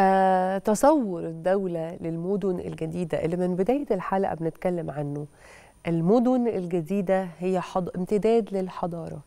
آه، تصور الدولة للمدن الجديدة اللي من بداية الحلقة بنتكلم عنه المدن الجديدة هي حض... امتداد للحضارة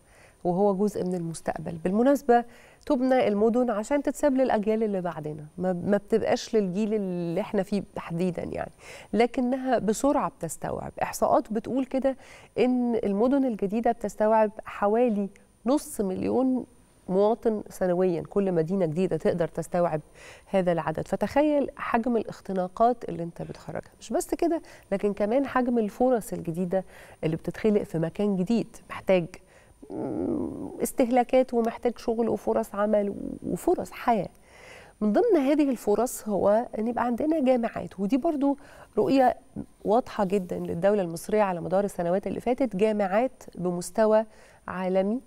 وهو جزء من المستقبل بالمناسبة تبنى المدن عشان تتساب للأجيال اللي بعدنا ما, ما بتبقاش للجيل اللي احنا فيه تحديدا يعني لكنها بسرعة بتستوعب إحصاءات بتقول كده إن المدن الجديدة بتستوعب حوالي نص مليون مواطن سنويا كل مدينه جديده تقدر تستوعب هذا العدد فتخيل حجم الاختناقات اللي انت بتخرجها مش بس كده لكن كمان حجم الفرص الجديده اللي بتتخلق في مكان جديد محتاج استهلاكات ومحتاج شغل وفرص عمل وفرص حياه من ضمن هذه الفرص هو ان يبقى عندنا جامعات ودي برضو رؤيه واضحه جدا للدوله المصريه على مدار السنوات اللي فاتت جامعات بمستوى عالمي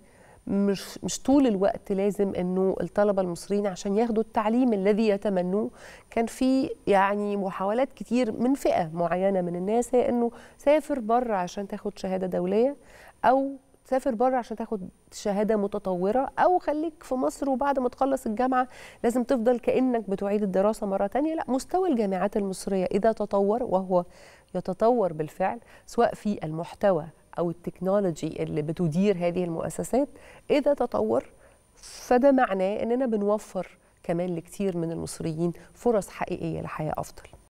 مش مش طول الوقت لازم انه الطلبه المصريين عشان ياخدوا التعليم الذي يتمنوه كان في يعني محاولات كتير من فئه معينه من الناس هي انه سافر بره عشان تاخد شهاده دوليه او تسافر بره عشان تاخد شهاده متطوره او خليك في مصر وبعد ما تخلص الجامعه لازم تفضل كانك بتعيد الدراسه مره تانية لا مستوى الجامعات المصريه اذا تطور وهو يتطور بالفعل سواء في المحتوى او التكنولوجي اللي بتدير هذه المؤسسات اذا تطور فده معناه اننا بنوفر كمان لكثير من المصريين فرص حقيقيه لحياه افضل